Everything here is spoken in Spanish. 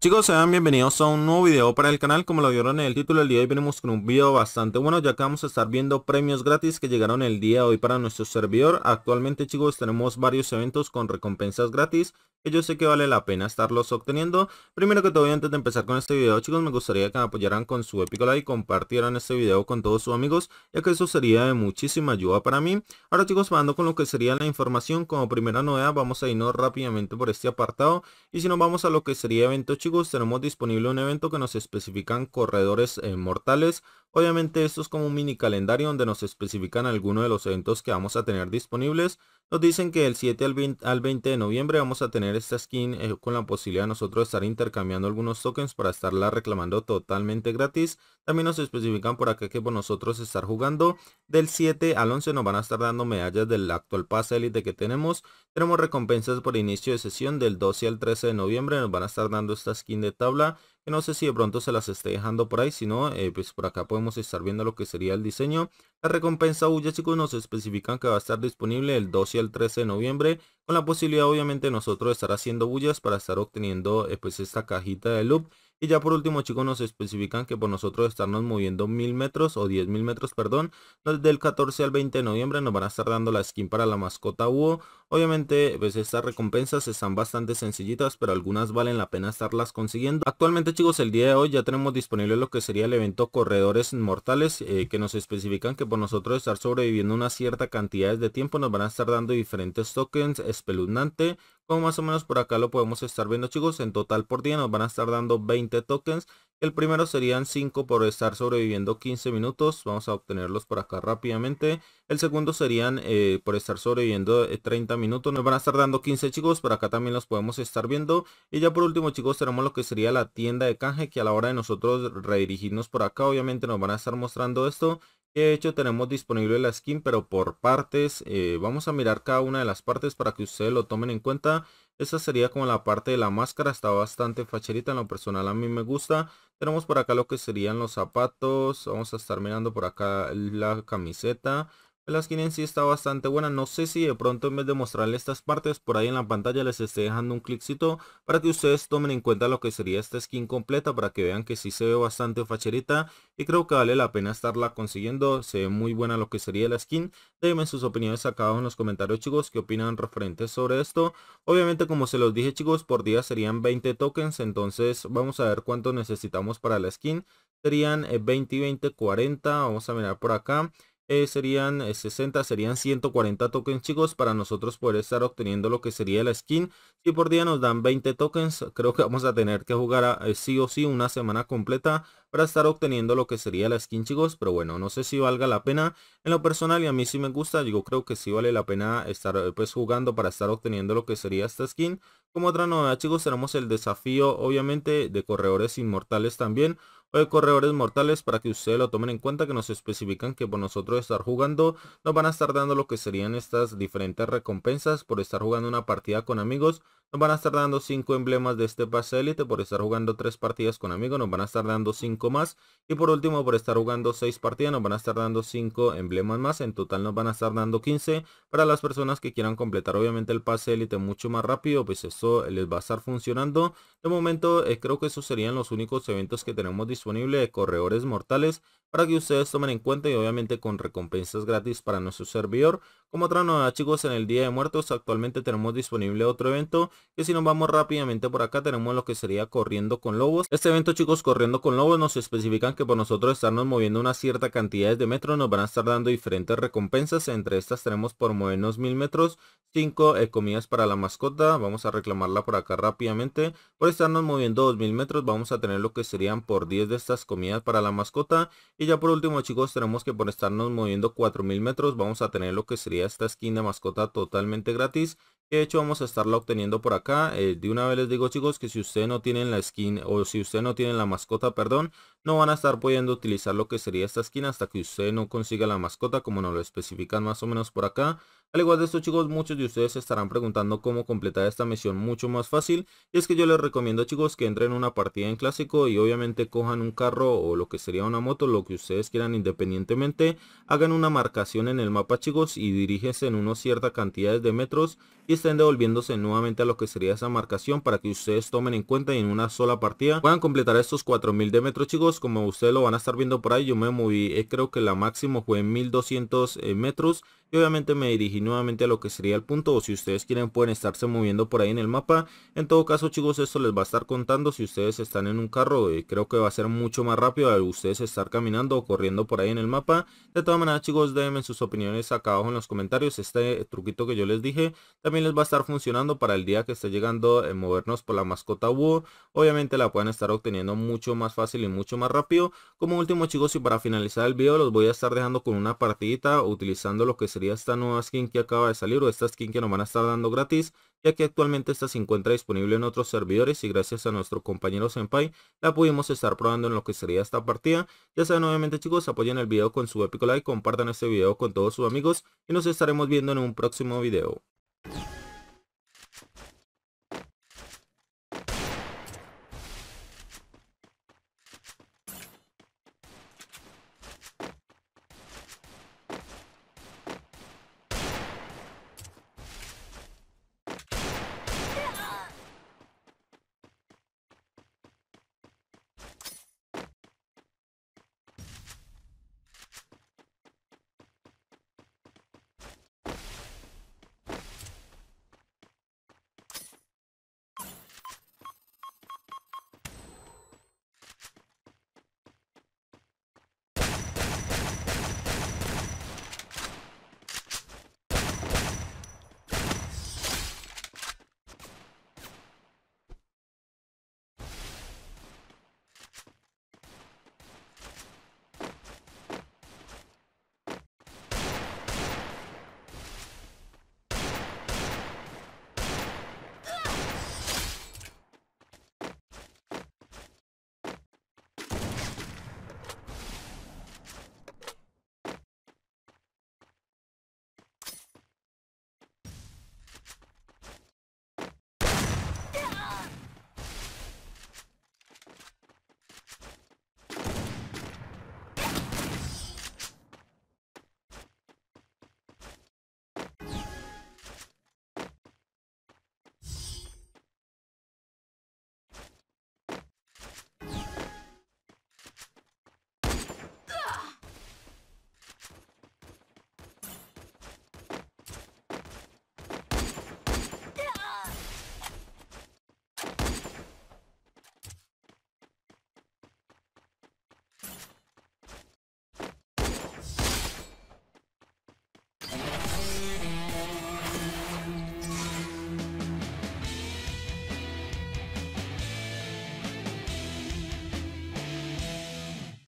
Chicos, sean bienvenidos a un nuevo video para el canal. Como lo vieron en el título, el día de hoy venimos con un video bastante bueno, ya que vamos a estar viendo premios gratis que llegaron el día de hoy para nuestro servidor. Actualmente, chicos, tenemos varios eventos con recompensas gratis que yo sé que vale la pena estarlos obteniendo. Primero que todo, antes de empezar con este video, chicos, me gustaría que me apoyaran con su épico like y compartieran este video con todos sus amigos, ya que eso sería de muchísima ayuda para mí. Ahora, chicos, pasando con lo que sería la información, como primera novedad, vamos a irnos rápidamente por este apartado. Y si nos vamos a lo que sería evento chicos, tenemos disponible un evento que nos especifican corredores eh, mortales. Obviamente esto es como un mini calendario donde nos especifican algunos de los eventos que vamos a tener disponibles. Nos dicen que el 7 al 20, al 20 de noviembre vamos a tener esta skin eh, con la posibilidad de nosotros estar intercambiando algunos tokens para estarla reclamando totalmente gratis. También nos especifican por acá que por nosotros estar jugando del 7 al 11 nos van a estar dando medallas del actual pase élite que tenemos. Tenemos recompensas por inicio de sesión del 12 al 13 de noviembre. Nos van a estar dando esta skin de tabla. Que no sé si de pronto se las esté dejando por ahí. Si no, eh, pues por acá podemos estar viendo lo que sería el diseño. La recompensa bulla chicos nos especifican que va a estar disponible el 12 al 13 de noviembre con la posibilidad obviamente nosotros de estar haciendo bullas para estar obteniendo eh, pues esta cajita de loop y ya por último chicos nos especifican que por nosotros estarnos moviendo mil metros o 10 mil metros perdón, del 14 al 20 de noviembre nos van a estar dando la skin para la mascota uo Obviamente pues estas recompensas están bastante sencillitas pero algunas valen la pena estarlas consiguiendo. Actualmente chicos el día de hoy ya tenemos disponible lo que sería el evento Corredores mortales. Eh, que nos especifican que por nosotros estar sobreviviendo una cierta cantidad de tiempo nos van a estar dando diferentes tokens espeluznante como más o menos por acá lo podemos estar viendo chicos, en total por día nos van a estar dando 20 tokens, el primero serían 5 por estar sobreviviendo 15 minutos, vamos a obtenerlos por acá rápidamente, el segundo serían eh, por estar sobreviviendo 30 eh, minutos, nos van a estar dando 15 chicos, por acá también los podemos estar viendo, y ya por último chicos tenemos lo que sería la tienda de canje, que a la hora de nosotros redirigirnos por acá obviamente nos van a estar mostrando esto, de hecho tenemos disponible la skin pero por partes. Eh, vamos a mirar cada una de las partes para que ustedes lo tomen en cuenta. esa sería como la parte de la máscara. Está bastante facherita en lo personal. A mí me gusta. Tenemos por acá lo que serían los zapatos. Vamos a estar mirando por acá la camiseta. La skin en sí está bastante buena, no sé si de pronto en vez de mostrarle estas partes por ahí en la pantalla les esté dejando un cliccito para que ustedes tomen en cuenta lo que sería esta skin completa para que vean que sí se ve bastante facherita y creo que vale la pena estarla consiguiendo, se ve muy buena lo que sería la skin, déjenme sus opiniones acá abajo en los comentarios chicos Qué opinan referentes sobre esto, obviamente como se los dije chicos por día serían 20 tokens entonces vamos a ver cuánto necesitamos para la skin, serían 20 20, 40, vamos a mirar por acá eh, serían 60, eh, serían 140 tokens chicos para nosotros poder estar obteniendo lo que sería la skin. Si por día nos dan 20 tokens, creo que vamos a tener que jugar eh, sí o sí una semana completa para estar obteniendo lo que sería la skin chicos. Pero bueno, no sé si valga la pena en lo personal y a mí sí me gusta. Yo creo que sí vale la pena estar pues jugando para estar obteniendo lo que sería esta skin. Como otra novedad chicos tenemos el desafío obviamente de corredores inmortales también o de corredores mortales para que ustedes lo tomen en cuenta que nos especifican que por nosotros estar jugando nos van a estar dando lo que serían estas diferentes recompensas por estar jugando una partida con amigos nos van a estar dando 5 emblemas de este pase élite por estar jugando 3 partidas con amigos nos van a estar dando 5 más y por último por estar jugando 6 partidas nos van a estar dando 5 emblemas más en total nos van a estar dando 15 para las personas que quieran completar obviamente el pase élite mucho más rápido pues eso les va a estar funcionando de momento eh, creo que esos serían los únicos eventos que tenemos disponibles disponible de corredores mortales para que ustedes tomen en cuenta y obviamente con recompensas gratis para nuestro servidor. Como otra novedad chicos, en el Día de Muertos actualmente tenemos disponible otro evento que si nos vamos rápidamente por acá tenemos lo que sería Corriendo con Lobos. Este evento chicos, Corriendo con Lobos, nos especifican que por nosotros estarnos moviendo una cierta cantidad de metros nos van a estar dando diferentes recompensas. Entre estas tenemos por movernos mil metros, 5 eh, comidas para la mascota, vamos a reclamarla por acá rápidamente. Por estarnos moviendo 2000 metros vamos a tener lo que serían por 10 de estas comidas para la mascota. Y ya por último chicos tenemos que por estarnos moviendo 4000 metros vamos a tener lo que sería esta skin de mascota totalmente gratis. De hecho vamos a estarla obteniendo por acá. Eh, de una vez les digo chicos que si usted no tiene la skin o si usted no tiene la mascota, perdón, no van a estar pudiendo utilizar lo que sería esta skin hasta que usted no consiga la mascota como nos lo especifican más o menos por acá. Al igual de esto chicos, muchos de ustedes estarán preguntando cómo completar esta misión mucho más fácil. Y es que yo les recomiendo chicos que entren una partida en clásico y obviamente cojan un carro o lo que sería una moto, lo que ustedes quieran independientemente. Hagan una marcación en el mapa chicos y diríjense en una cierta cantidad de metros y estén devolviéndose nuevamente a lo que sería esa marcación para que ustedes tomen en cuenta y en una sola partida puedan completar estos 4000 de metros chicos como ustedes lo van a estar viendo por ahí yo me moví eh, creo que la máximo fue en 1200 eh, metros y obviamente me dirigí nuevamente a lo que sería el punto o si ustedes quieren pueden estarse moviendo por ahí en el mapa en todo caso chicos esto les va a estar contando si ustedes están en un carro eh, creo que va a ser mucho más rápido de ustedes estar caminando o corriendo por ahí en el mapa de todas maneras chicos denme sus opiniones acá abajo en los comentarios este truquito que yo les dije también les va a estar funcionando para el día que esté llegando en eh, movernos por la mascota Woo. Obviamente la pueden estar obteniendo mucho más fácil y mucho más rápido. Como último chicos y para finalizar el video los voy a estar dejando con una partidita utilizando lo que sería esta nueva skin que acaba de salir o esta skin que nos van a estar dando gratis ya que actualmente esta se encuentra disponible en otros servidores y gracias a nuestro compañero Senpai la pudimos estar probando en lo que sería esta partida. Ya saben obviamente chicos, apoyen el video con su épico like, compartan este video con todos sus amigos y nos estaremos viendo en un próximo video. you